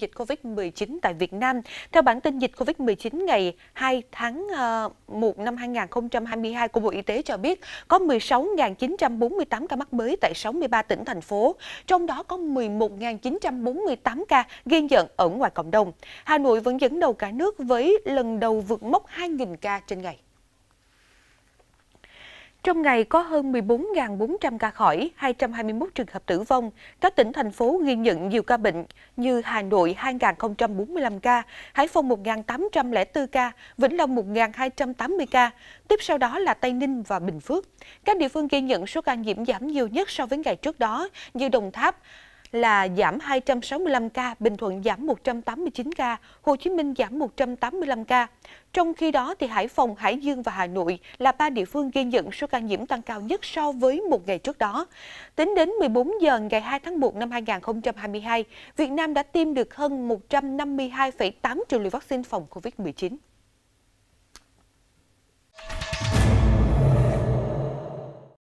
dịch COVID-19 tại Việt Nam. Theo bản tin dịch COVID-19 ngày 2 tháng 1 ờ, năm 2022 của Bộ Y tế cho biết, có 16.948 ca mắc mới tại 63 tỉnh, thành phố, trong đó có 11.948 ca ghi nhận ở ngoài cộng đồng. Hà Nội vẫn dẫn đầu cả nước với lần đầu vượt mốc 2.000 ca trên ngày. Trong ngày có hơn 14.400 ca khỏi, 221 trường hợp tử vong. Các tỉnh, thành phố ghi nhận nhiều ca bệnh như Hà Nội 2.045 ca, Hải Phòng 1.804 ca, Vĩnh Long 1.280 ca. Tiếp sau đó là Tây Ninh và Bình Phước. Các địa phương ghi nhận số ca nhiễm giảm nhiều nhất so với ngày trước đó như Đồng Tháp là giảm 265 ca, Bình Thuận giảm 189 ca, Hồ Chí Minh giảm 185 ca. Trong khi đó, thì Hải Phòng, Hải Dương và Hà Nội là ba địa phương ghi nhận số ca nhiễm tăng cao nhất so với một ngày trước đó. Tính đến 14 giờ ngày 2 tháng 1 năm 2022, Việt Nam đã tiêm được hơn 152,8 triệu liều vaccine phòng COVID-19.